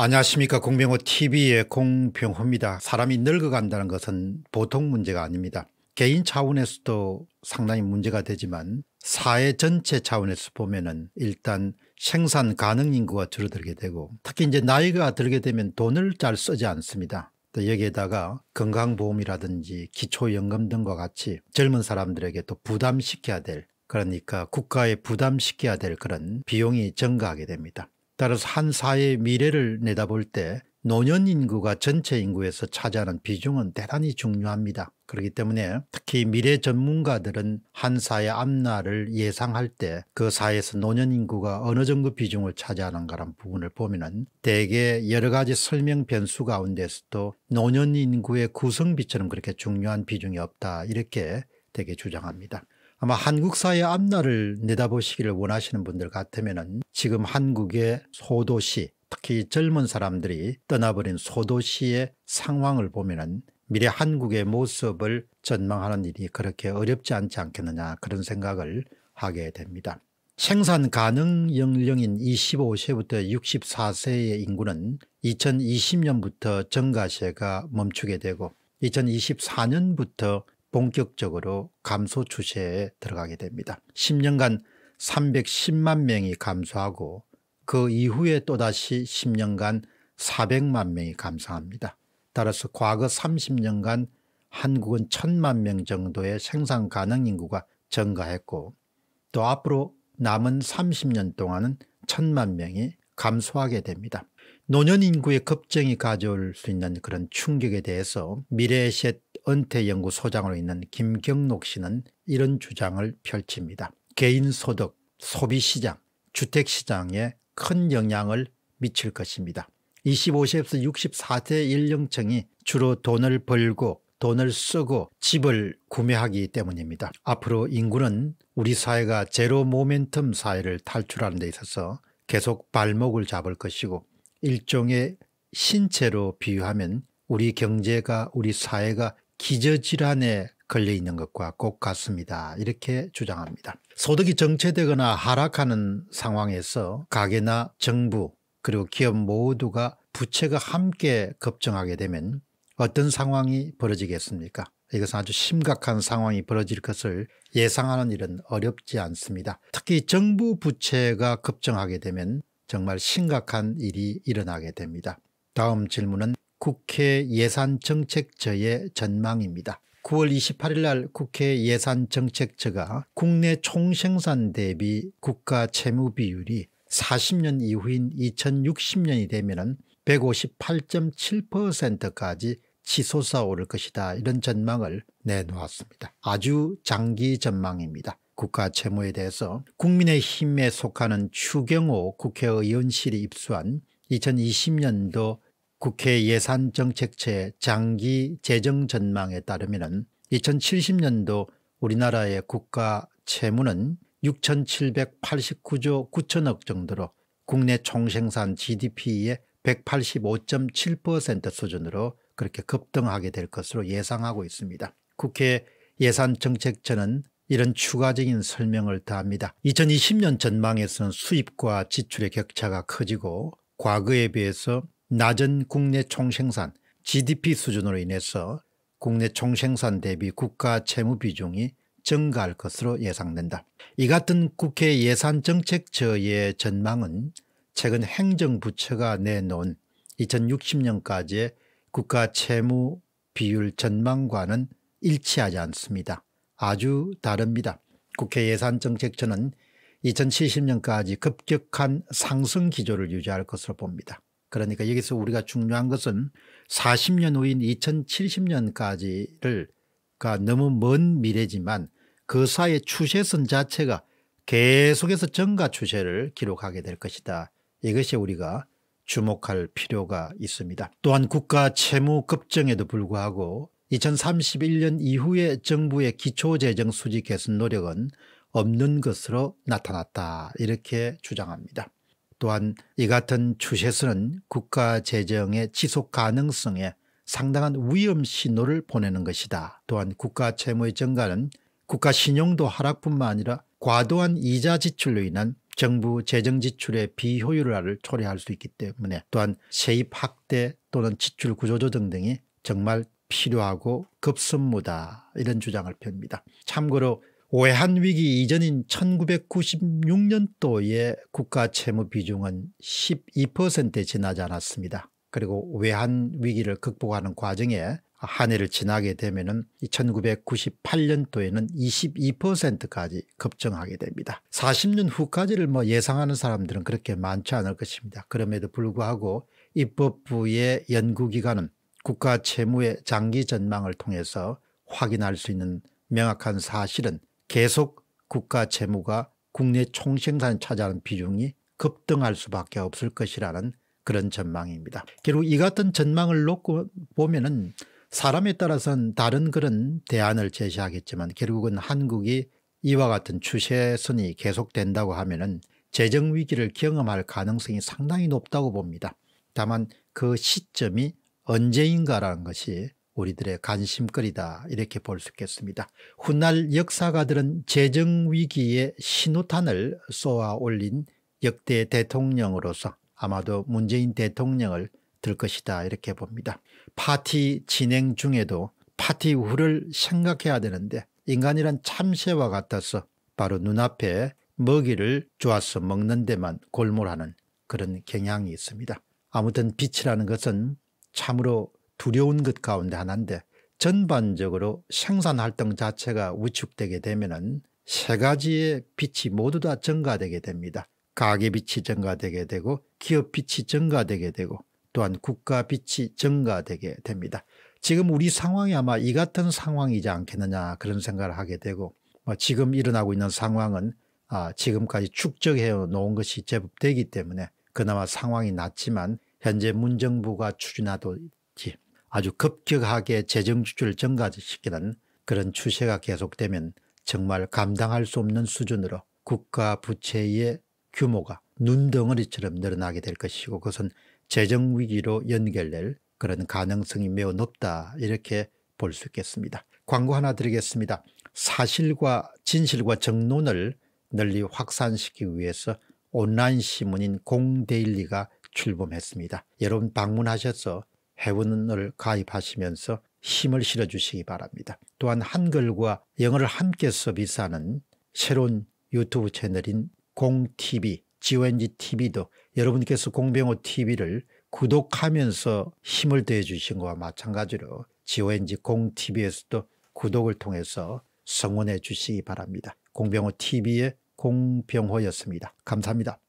안녕하십니까 공병호 tv의 공병호입니다. 사람이 늙어간다는 것은 보통 문제가 아닙니다. 개인 차원에서도 상당히 문제가 되지만 사회 전체 차원에서 보면은 일단 생산 가능 인구가 줄어들게 되고 특히 이제 나이가 들게 되면 돈을 잘 쓰지 않습니다. 또 여기에다가 건강보험이라든지 기초연금 등과 같이 젊은 사람들에게 또 부담시켜야 될 그러니까 국가에 부담시켜야 될 그런 비용이 증가하게 됩니다. 따라서 한 사회의 미래를 내다볼 때 노년 인구가 전체 인구에서 차지하는 비중은 대단히 중요합니다. 그렇기 때문에 특히 미래 전문가들은 한 사회 앞날을 예상할 때 그 사회에서 노년 인구가 어느 정도 비중을 차지하는가라는 부분을 보면은 대개 여러 가지 설명 변수 가운데서도 노년 인구의 구성비처럼 그렇게 중요한 비중이 없다 이렇게 대개 주장합니다. 아마 한국 사회 앞날을 내다보시기를 원하시는 분들 같으면 지금 한국의 소도시 특히 젊은 사람들이 떠나버린 소도시의 상황을 보면 미래 한국의 모습을 전망하는 일이 그렇게 어렵지 않지 않겠느냐 그런 생각을 하게 됩니다. 생산 가능 연령인 25세부터 64세의 인구는 2020년부터 증가세가 멈추게 되고 2024년부터 본격적으로 감소 추세에 들어가게 됩니다. 10년간 310만 명이 감소하고 그 이후에 또다시 10년간 400만 명이 감소합니다. 따라서 과거 30년간 한국은 1000만 명 정도의 생산 가능 인구가 증가했고 또 앞으로 남은 30년 동안은 1000만 명이 감소하게 됩니다. 노년 인구의 급증이 가져올 수 있는 그런 충격에 대해서 미래의 셋 은퇴연구소장으로 있는 김경록 씨는 이런 주장을 펼칩니다. 개인소득, 소비시장, 주택시장에 큰 영향을 미칠 것입니다. 25세에서 64세 연령층이 주로 돈을 벌고 돈을 쓰고 집을 구매하기 때문입니다. 앞으로 인구는 우리 사회가 제로 모멘텀 사회를 탈출하는 데 있어서 계속 발목을 잡을 것이고 일종의 신체로 비유하면 우리 경제가 우리 사회가 기저질환에 걸려 있는 것과 꼭 같습니다. 이렇게 주장합니다. 소득이 정체되거나 하락하는 상황에서 가게나 정부 그리고 기업 모두가 부채가 함께 급증하게 되면 어떤 상황이 벌어지겠습니까? 이것은 아주 심각한 상황이 벌어질 것을 예상하는 일은 어렵지 않습니다. 특히 정부 부채가 급증하게 되면 정말 심각한 일이 일어나게 됩니다. 다음 질문은 국회 예산정책처의 전망입니다. 9월 28일 날 국회 예산정책처가 국내 총생산 대비 국가 채무 비율이 40년 이후인 2060년이 되면 158.7%까지 치솟아 오를 것이다 이런 전망을 내놓았습니다. 아주 장기 전망입니다. 국가 채무에 대해서 국민의힘에 속하는 추경호 국회의원실이 입수한 2020년도 국회 예산정책체 장기 재정 전망에 따르면 2070년도 우리나라의 국가 채무는 6,789조 9천억 정도로 국내 총생산 GDP의 185.7% 수준으로 그렇게 급등하게 될 것으로 예상하고 있습니다. 국회 예산정책처는 이런 추가적인 설명을 더합니다. 2020년 전망에서는 수입과 지출의 격차가 커지고 과거에 비해서 낮은 국내 총생산 GDP 수준으로 인해서 국내 총생산 대비 국가 채무 비중이 증가할 것으로 예상된다. 이 같은 국회 예산정책처의 전망은 최근 행정부처가 내놓은 2060년까지의 국가 채무 비율 전망과는 일치하지 않습니다. 아주 다릅니다. 국회 예산정책처는 2070년까지 급격한 상승 기조를 유지할 것으로 봅니다. 그러니까 여기서 우리가 중요한 것은 40년 후인 2070년까지를 너무 먼 미래지만 그 사이의 추세선 자체가 계속해서 증가 추세를 기록하게 될 것이다. 이것이 우리가 주목할 필요가 있습니다. 또한 국가 채무 급증에도 불구하고 2031년 이후에 정부의 기초재정 수지 개선 노력은 없는 것으로 나타났다 이렇게 주장합니다. 또한 이 같은 추세서는 국가 재정의 지속 가능성에 상당한 위험 신호를 보내는 것이다. 또한 국가 채무의 증가는 국가 신용도 하락뿐만 아니라 과도한 이자 지출로 인한 정부 재정 지출의 비효율화를 초래할 수 있기 때문에 또한 세입 확대 또는 지출 구조조정 등이 정말 필요하고 급선무다 이런 주장을 펴니다. 참고로 외환 위기 이전인 1996년도에 국가 채무 비중은 12%에 지나지 않았습니다. 그리고 외환 위기를 극복하는 과정에 한 해를 지나게 되면 1998년도에는 22%까지 급증하게 됩니다. 40년 후까지를 뭐 예상하는 사람들은 그렇게 많지 않을 것입니다. 그럼에도 불구하고 입법부의 연구기관은 국가 채무의 장기 전망을 통해서 확인할 수 있는 명확한 사실은 계속 국가 재무가 국내 총생산 차지하는 비중이 급등할 수밖에 없을 것이라는 그런 전망입니다. 결국 이 같은 전망을 놓고 보면 은 사람에 따라서는 다른 그런 대안을 제시하겠지만 결국은 한국이 이와 같은 추세선이 계속된다고 하면 은 재정위기를 경험할 가능성이 상당히 높다고 봅니다. 다만 그 시점이 언제인가라는 것이 우리들의 관심거리다 이렇게 볼 수 있겠습니다. 훗날 역사가들은 재정위기에 신호탄을 쏘아 올린 역대 대통령으로서 아마도 문재인 대통령을 들 것이다 이렇게 봅니다. 파티 진행 중에도 파티 후를 생각해야 되는데 인간이란 참새와 같아서 바로 눈앞에 먹이를 주워서 먹는 데만 골몰하는 그런 경향이 있습니다. 아무튼 빛이라는 것은 참으로 두려운 것 가운데 하나인데 전반적으로 생산 활동 자체가 위축되게 되면 은세 가지의 빛이 모두 다 증가되게 됩니다. 가계 빛이 증가되게 되고 기업 빛이 증가되게 되고 또한 국가 빛이 증가되게 됩니다. 지금 우리 상황이 아마 이 같은 상황이지 않겠느냐 그런 생각을 하게 되고 뭐 지금 일어나고 있는 상황은 아, 지금까지 축적해 놓은 것이 제법 되기 때문에 그나마 상황이 낫지만 현재 문정부가 추진하도 아주 급격하게 재정 지출을 증가시키는 그런 추세가 계속되면 정말 감당할 수 없는 수준으로 국가 부채의 규모가 눈덩어리처럼 늘어나게 될 것이고 그것은 재정위기로 연결될 그런 가능성이 매우 높다 이렇게 볼 수 있겠습니다. 광고 하나 드리겠습니다. 사실과 진실과 정론을 널리 확산시키기 위해서 온라인 신문인 공데일리가 출범했습니다. 여러분 방문하셔서 회원을 가입하시면서 힘을 실어주시기 바랍니다. 또한 한글과 영어를 함께 서비스하는 새로운 유튜브 채널인 공TV, GONGTV도 여러분께서 공병호TV를 구독하면서 힘을 더해 주신 것과 마찬가지로 GONG 공TV에서도 구독을 통해서 성원해 주시기 바랍니다. 공병호TV의 공병호였습니다. 감사합니다.